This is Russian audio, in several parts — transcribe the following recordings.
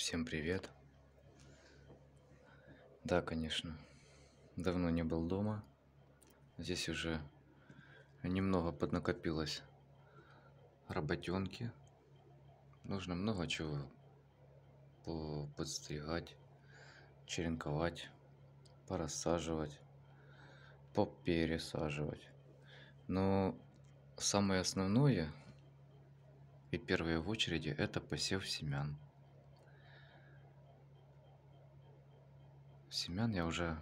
Всем привет. Да, конечно, давно не был дома. Здесь уже немного поднакопилось работенки. Нужно много чего подстригать, черенковать, порассаживать, попересаживать. Но самое основное и первое в очереди это посев семян. семян я уже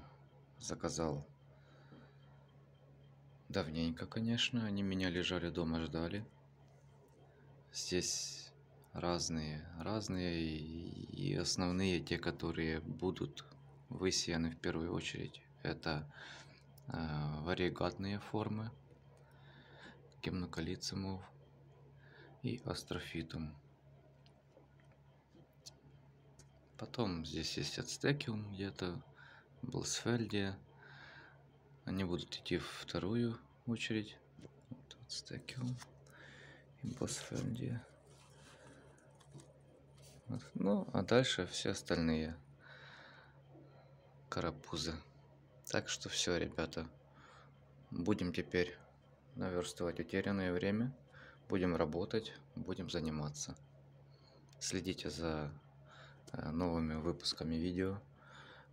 заказал давненько, конечно. Они меня лежали дома, ждали. Здесь разные, разные и основные те, которые будут высеяны в первую очередь. Это э, варигатные формы, гемнокалицимов и астрофитум. Потом здесь есть Ацтекиум где-то, Бласфельдия. Они будут идти в вторую очередь. Вот Ацтекиум и Бласфельдия. Вот. Ну, а дальше все остальные карапузы. Так что все, ребята. Будем теперь наверстывать утерянное время. Будем работать, будем заниматься. Следите за Э, новыми выпусками видео.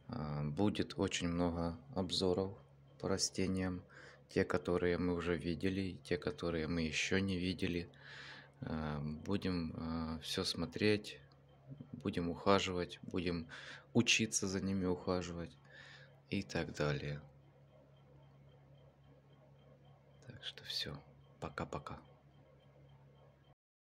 Э, будет очень много обзоров по растениям. Те, которые мы уже видели, те, которые мы еще не видели. Э, будем все смотреть, будем ухаживать, будем учиться за ними ухаживать и так далее. Так что все. Пока-пока.